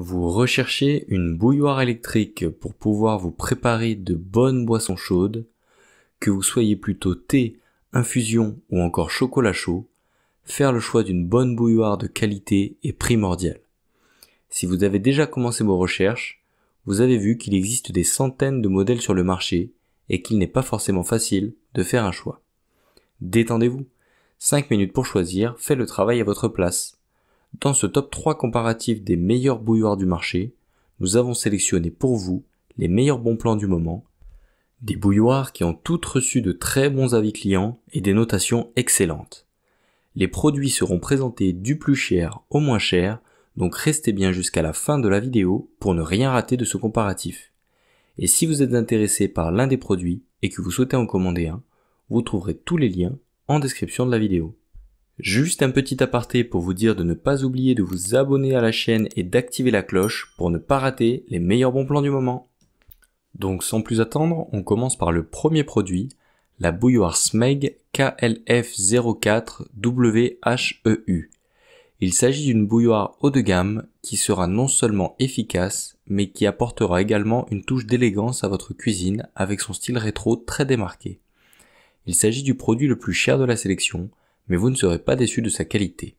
Vous recherchez une bouilloire électrique pour pouvoir vous préparer de bonnes boissons chaudes, que vous soyez plutôt thé, infusion ou encore chocolat chaud, faire le choix d'une bonne bouilloire de qualité est primordial. Si vous avez déjà commencé vos recherches, vous avez vu qu'il existe des centaines de modèles sur le marché et qu'il n'est pas forcément facile de faire un choix. Détendez-vous. 5 minutes pour choisir fait le travail à votre place. Dans ce top 3 comparatif des meilleurs bouilloirs du marché, nous avons sélectionné pour vous les meilleurs bons plans du moment, des bouilloirs qui ont toutes reçu de très bons avis clients et des notations excellentes. Les produits seront présentés du plus cher au moins cher, donc restez bien jusqu'à la fin de la vidéo pour ne rien rater de ce comparatif. Et si vous êtes intéressé par l'un des produits et que vous souhaitez en commander un, vous trouverez tous les liens en description de la vidéo. Juste un petit aparté pour vous dire de ne pas oublier de vous abonner à la chaîne et d'activer la cloche pour ne pas rater les meilleurs bons plans du moment. Donc sans plus attendre, on commence par le premier produit, la bouilloire Smeg KLF04WHEU. Il s'agit d'une bouilloire haut de gamme qui sera non seulement efficace, mais qui apportera également une touche d'élégance à votre cuisine avec son style rétro très démarqué. Il s'agit du produit le plus cher de la sélection, mais vous ne serez pas déçu de sa qualité.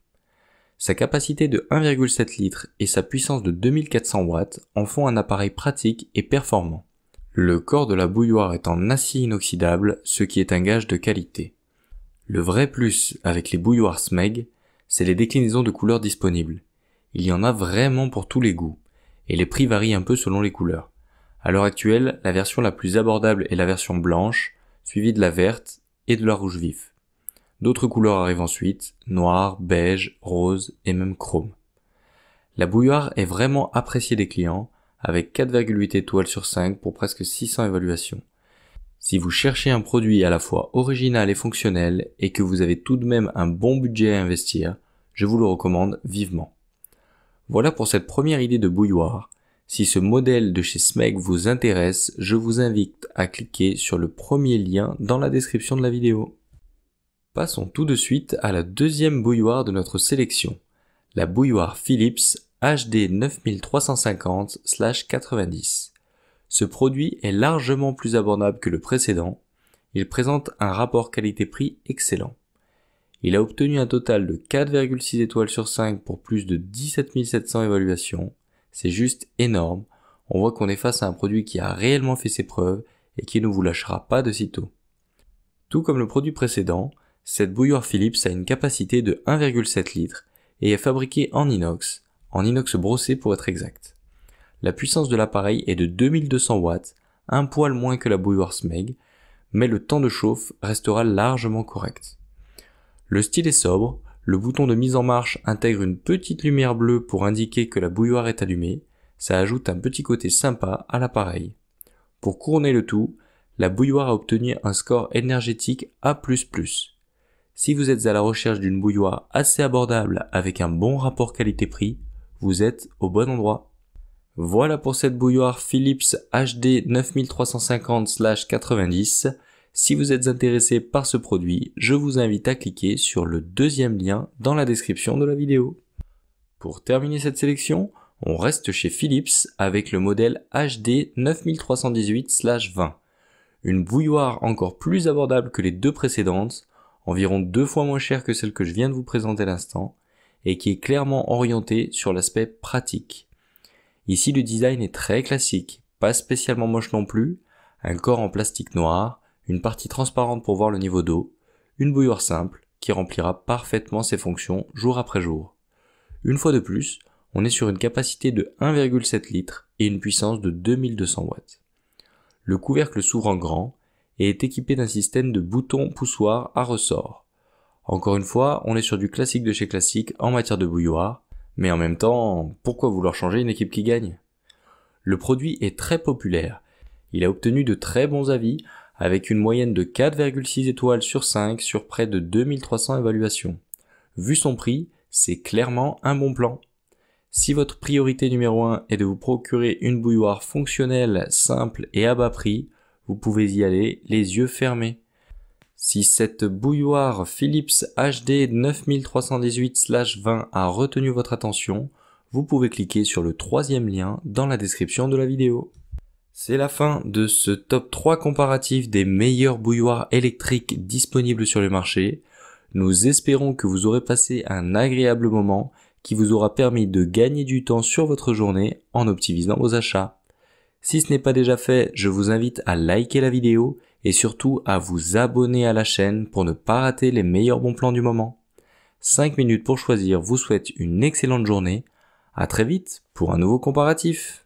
Sa capacité de 1,7 litres et sa puissance de 2400 watts en font un appareil pratique et performant. Le corps de la bouilloire est en acier inoxydable, ce qui est un gage de qualité. Le vrai plus avec les bouilloires SMEG, c'est les déclinaisons de couleurs disponibles. Il y en a vraiment pour tous les goûts, et les prix varient un peu selon les couleurs. À l'heure actuelle, la version la plus abordable est la version blanche, suivie de la verte et de la rouge vif. D'autres couleurs arrivent ensuite, noir, beige, rose et même chrome. La bouilloire est vraiment appréciée des clients, avec 4,8 étoiles sur 5 pour presque 600 évaluations. Si vous cherchez un produit à la fois original et fonctionnel et que vous avez tout de même un bon budget à investir, je vous le recommande vivement. Voilà pour cette première idée de bouilloire. Si ce modèle de chez Smeg vous intéresse, je vous invite à cliquer sur le premier lien dans la description de la vidéo. Passons tout de suite à la deuxième bouilloire de notre sélection, la bouilloire Philips HD 9350-90. Ce produit est largement plus abordable que le précédent. Il présente un rapport qualité-prix excellent. Il a obtenu un total de 4,6 étoiles sur 5 pour plus de 17 700 évaluations. C'est juste énorme. On voit qu'on est face à un produit qui a réellement fait ses preuves et qui ne vous lâchera pas de sitôt. Tout comme le produit précédent, cette bouilloire Philips a une capacité de 1,7 litres et est fabriquée en inox, en inox brossé pour être exact. La puissance de l'appareil est de 2200 watts, un poil moins que la bouilloire Smeg, mais le temps de chauffe restera largement correct. Le style est sobre, le bouton de mise en marche intègre une petite lumière bleue pour indiquer que la bouilloire est allumée, ça ajoute un petit côté sympa à l'appareil. Pour couronner le tout, la bouilloire a obtenu un score énergétique A++, si vous êtes à la recherche d'une bouilloire assez abordable avec un bon rapport qualité-prix, vous êtes au bon endroit. Voilà pour cette bouilloire Philips HD 9350-90. Si vous êtes intéressé par ce produit, je vous invite à cliquer sur le deuxième lien dans la description de la vidéo. Pour terminer cette sélection, on reste chez Philips avec le modèle HD 9318-20. Une bouilloire encore plus abordable que les deux précédentes, environ deux fois moins cher que celle que je viens de vous présenter à l'instant, et qui est clairement orientée sur l'aspect pratique. Ici le design est très classique, pas spécialement moche non plus, un corps en plastique noir, une partie transparente pour voir le niveau d'eau, une bouilloire simple qui remplira parfaitement ses fonctions jour après jour. Une fois de plus, on est sur une capacité de 1,7 litres et une puissance de 2200 watts. Le couvercle s'ouvre en grand et est équipé d'un système de boutons poussoirs à ressort. Encore une fois, on est sur du classique de chez classique en matière de bouilloire, mais en même temps, pourquoi vouloir changer une équipe qui gagne Le produit est très populaire. Il a obtenu de très bons avis, avec une moyenne de 4,6 étoiles sur 5 sur près de 2300 évaluations. Vu son prix, c'est clairement un bon plan. Si votre priorité numéro 1 est de vous procurer une bouilloire fonctionnelle, simple et à bas prix, vous pouvez y aller les yeux fermés. Si cette bouilloire Philips HD 9318-20 a retenu votre attention, vous pouvez cliquer sur le troisième lien dans la description de la vidéo. C'est la fin de ce top 3 comparatif des meilleurs bouilloires électriques disponibles sur le marché. Nous espérons que vous aurez passé un agréable moment qui vous aura permis de gagner du temps sur votre journée en optimisant vos achats. Si ce n'est pas déjà fait, je vous invite à liker la vidéo et surtout à vous abonner à la chaîne pour ne pas rater les meilleurs bons plans du moment. 5 minutes pour choisir vous souhaite une excellente journée. À très vite pour un nouveau comparatif.